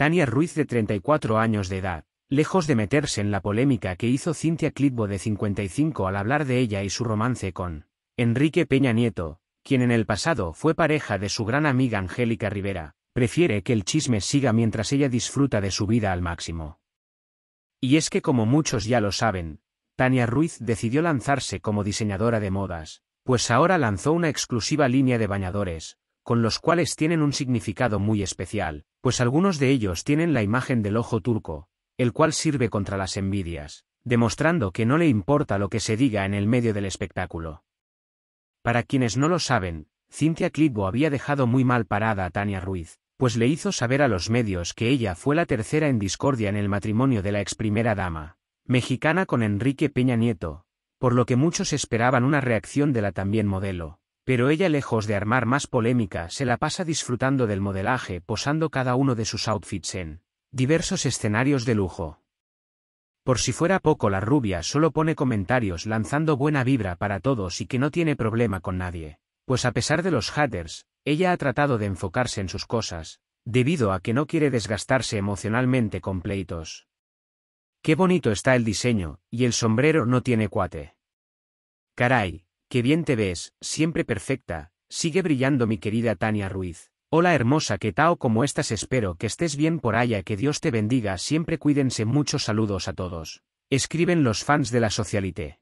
Tania Ruiz de 34 años de edad, lejos de meterse en la polémica que hizo Cintia Clitbo de 55 al hablar de ella y su romance con Enrique Peña Nieto, quien en el pasado fue pareja de su gran amiga Angélica Rivera, prefiere que el chisme siga mientras ella disfruta de su vida al máximo. Y es que como muchos ya lo saben, Tania Ruiz decidió lanzarse como diseñadora de modas, pues ahora lanzó una exclusiva línea de bañadores, con los cuales tienen un significado muy especial, pues algunos de ellos tienen la imagen del ojo turco, el cual sirve contra las envidias, demostrando que no le importa lo que se diga en el medio del espectáculo. Para quienes no lo saben, Cynthia Clitbo había dejado muy mal parada a Tania Ruiz, pues le hizo saber a los medios que ella fue la tercera en discordia en el matrimonio de la ex primera dama, mexicana con Enrique Peña Nieto, por lo que muchos esperaban una reacción de la también modelo, pero ella lejos de armar más polémica se la pasa disfrutando del modelaje posando cada uno de sus outfits en diversos escenarios de lujo. Por si fuera poco la rubia solo pone comentarios lanzando buena vibra para todos y que no tiene problema con nadie, pues a pesar de los haters, ella ha tratado de enfocarse en sus cosas, debido a que no quiere desgastarse emocionalmente con pleitos. Qué bonito está el diseño, y el sombrero no tiene cuate. Caray, que bien te ves, siempre perfecta, sigue brillando mi querida Tania Ruiz. Hola hermosa, que tao como estás espero que estés bien por allá, que Dios te bendiga, siempre cuídense muchos saludos a todos. Escriben los fans de la socialité.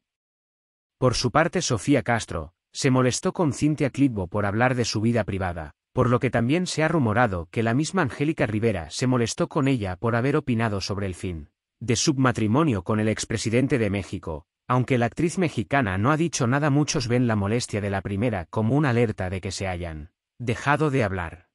Por su parte Sofía Castro, se molestó con Cintia Clitbo por hablar de su vida privada, por lo que también se ha rumorado que la misma Angélica Rivera se molestó con ella por haber opinado sobre el fin de su matrimonio con el expresidente de México, aunque la actriz mexicana no ha dicho nada muchos ven la molestia de la primera como una alerta de que se hayan dejado de hablar.